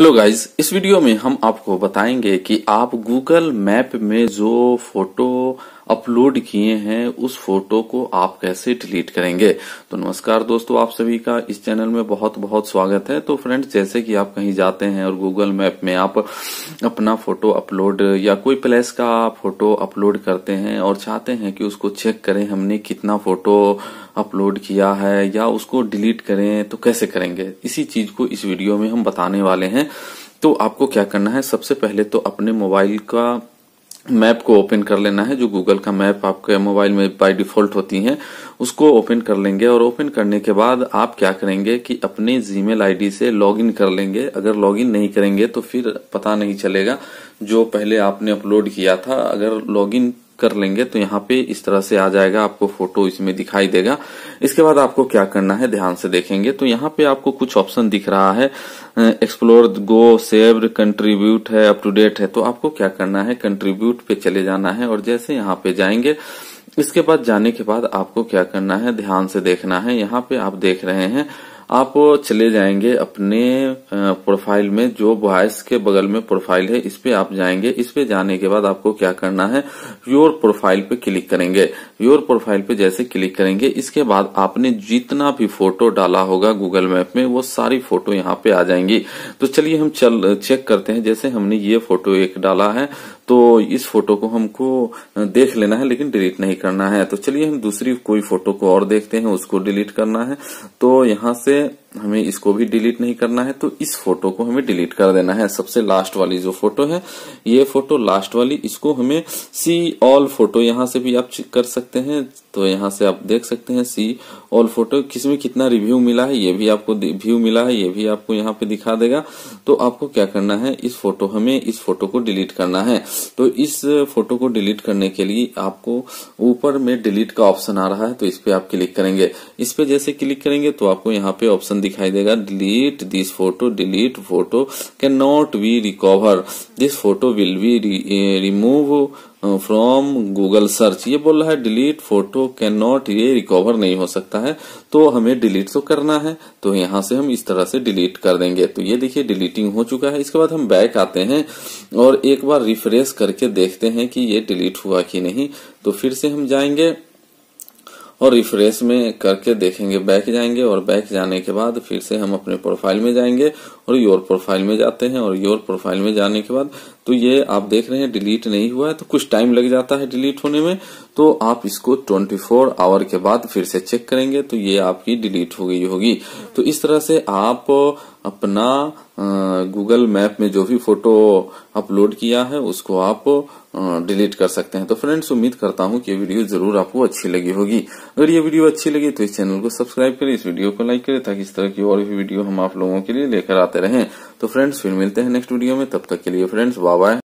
hello guys इस video में हम आपको बताएंगे कि आप गूगल मैप में जो फोटो अपलोड किए हैं उस फोटो को आप कैसे डिलीट करेंगे तो नमस्कार दोस्तों आप सभी का इस चैनल में बहुत बहुत स्वागत है तो फ्रेंड्स जैसे कि आप कहीं जाते हैं और गूगल मैप में आप अपना फोटो अपलोड या कोई प्लेस का फोटो अपलोड करते हैं और चाहते हैं कि उसको चेक करें हमने कितना फोटो अपलोड किया है या उसको डिलीट करें तो कैसे करेंगे इसी चीज को इस वीडियो में हम बताने वाले हैं तो आपको क्या करना है सबसे पहले तो अपने मोबाइल का मैप को ओपन कर लेना है जो गूगल का मैप आपके मोबाइल में बाय डिफॉल्ट होती है उसको ओपन कर लेंगे और ओपन करने के बाद आप क्या करेंगे कि अपने जीमेल आईडी से लॉगिन कर लेंगे अगर लॉगिन नहीं करेंगे तो फिर पता नहीं चलेगा जो पहले आपने अपलोड किया था अगर लॉगिन कर लेंगे तो यहाँ पे इस तरह से आ जाएगा आपको फोटो इसमें दिखाई देगा इसके बाद आपको क्या करना है ध्यान से देखेंगे तो यहाँ पे आपको कुछ ऑप्शन दिख रहा है एक्सप्लोर गो सेव कंट्रीब्यूट है अप टू डेट है तो आपको क्या करना है कंट्रीब्यूट पे चले जाना है और जैसे यहाँ पे जाएंगे इसके बाद जाने के बाद आपको क्या करना है ध्यान से देखना है यहाँ पे आप देख रहे हैं आप चले जाएंगे अपने प्रोफाइल में जो वॉयस के बगल में प्रोफाइल है इस पे आप जाएंगे इस पे जाने के बाद आपको क्या करना है योर प्रोफाइल पे क्लिक करेंगे योर प्रोफाइल पे जैसे क्लिक करेंगे इसके बाद आपने जितना भी फोटो डाला होगा गूगल मैप में वो सारी फोटो यहाँ पे आ जाएंगी तो चलिए हम चल चेक करते हैं जैसे हमने ये फोटो एक डाला है तो इस फोटो को हमको देख लेना है लेकिन डिलीट नहीं करना है तो चलिए हम दूसरी कोई फोटो को और देखते हैं उसको डिलीट करना है तो यहाँ से ve हमें इसको भी डिलीट नहीं करना है तो इस फोटो को हमें डिलीट कर देना है सबसे लास्ट वाली जो फोटो है ये फोटो लास्ट वाली इसको हमें सी ऑल फोटो यहाँ से भी आप चेक कर सकते हैं तो यहाँ से आप देख सकते हैं सी ऑल फोटो किसमें कितना रिव्यू मिला है ये भी आपको व्यू मिला है ये भी आपको यहाँ पे दिखा देगा तो आपको क्या करना है इस फोटो हमें इस फोटो को डिलीट करना है तो इस फोटो को डिलीट करने के लिए आपको ऊपर में डिलीट का ऑप्शन आ रहा है तो इस पे आप क्लिक करेंगे इस पे जैसे क्लिक करेंगे तो आपको यहाँ पे ऑप्शन दिखाई देगा delete this photo delete photo can not be recover this photo will be remove from Google search ये बोल रहा है डिलीट फोटो कैन नॉट ये रिकवर नहीं हो सकता है तो हमें डिलीट तो करना है तो यहाँ से हम इस तरह से डिलीट कर देंगे तो ये देखिए डिलीटिंग हो चुका है इसके बाद हम बैक आते हैं और एक बार रिफ्रेश करके देखते हैं कि ये डिलीट हुआ कि नहीं तो फिर से हम जाएंगे और रिफ्रेश में करके देखेंगे बैक जाएंगे और बैक जाने के बाद फिर से हम अपने प्रोफाइल में जाएंगे और योर प्रोफाइल में जाते हैं और योर प्रोफाइल में जाने के बाद तो ये आप देख रहे हैं डिलीट नहीं हुआ है तो कुछ टाइम लग जाता है डिलीट होने में तो आप इसको 24 आवर के बाद फिर से चेक करेंगे तो ये आपकी डिलीट हो गई होगी तो इस तरह से आप अपना गूगल मैप में जो भी फोटो अपलोड किया है उसको आप डिलीट कर सकते हैं तो फ्रेंड्स उम्मीद करता हूं कि ये वीडियो जरूर आपको अच्छी लगी होगी अगर ये वीडियो अच्छी लगी तो इस चैनल को सब्सक्राइब करें इस वीडियो को लाइक करें ताकि इस तरह की और भी वीडियो हम आप लोगों के लिए लेकर आते रहें तो फ्रेंड्स फिर मिलते हैं नेक्स्ट वीडियो में तब तक के लिए फ्रेंड्स बाय